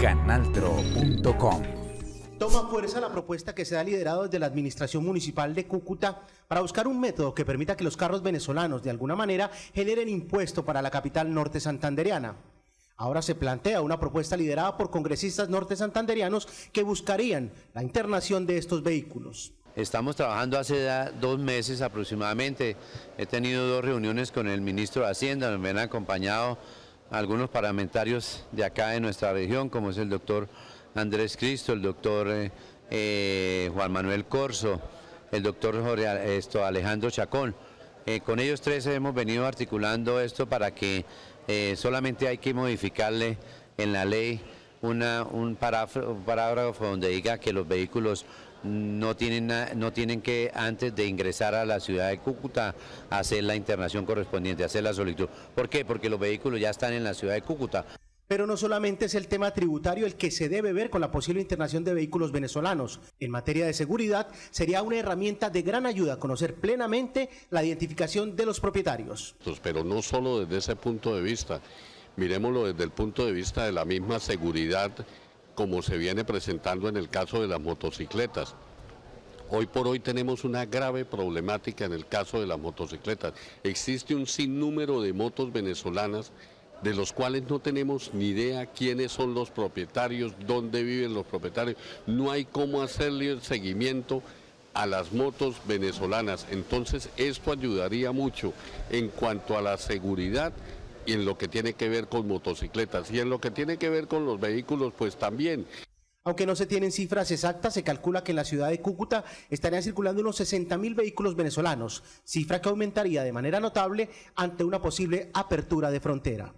canaltro.com. Toma fuerza la propuesta que se ha liderado desde la Administración Municipal de Cúcuta para buscar un método que permita que los carros venezolanos de alguna manera generen impuesto para la capital norte santandereana. Ahora se plantea una propuesta liderada por congresistas norte santanderianos que buscarían la internación de estos vehículos. Estamos trabajando hace dos meses aproximadamente. He tenido dos reuniones con el ministro de Hacienda, me han acompañado algunos parlamentarios de acá de nuestra región, como es el doctor Andrés Cristo, el doctor eh, eh, Juan Manuel Corso, el doctor esto, Alejandro Chacón. Eh, con ellos tres hemos venido articulando esto para que solamente hay que modificarle en la ley una, un, parágrafo donde diga que los vehículos no tienen, no tienen que, antes de ingresar a la ciudad de Cúcuta, hacer la internación correspondiente, hacer la solicitud. ¿Por qué? Porque los vehículos ya están en la ciudad de Cúcuta. Pero no solamente es el tema tributario el que se debe ver con la posible internación de vehículos venezolanos. En materia de seguridad, sería una herramienta de gran ayuda a conocer plenamente la identificación de los propietarios. Pero no solo desde ese punto de vista miremoslo desde el punto de vista de la misma seguridad como se viene presentando en el caso de las motocicletas. Hoy por hoy tenemos una grave problemática en el caso de las motocicletas. Existe un sinnúmero de motos venezolanas de los cuales no tenemos ni idea quiénes son los propietarios, dónde viven los propietarios. No hay cómo hacerle el seguimiento a las motos venezolanas. Entonces esto ayudaría mucho en cuanto a la seguridad y en lo que tiene que ver con motocicletas y en lo que tiene que ver con los vehículos, pues también. Aunque no se tienen cifras exactas, se calcula que en la ciudad de Cúcuta estarían circulando unos 60.000 vehículos venezolanos, cifra que aumentaría de manera notable ante una posible apertura de frontera.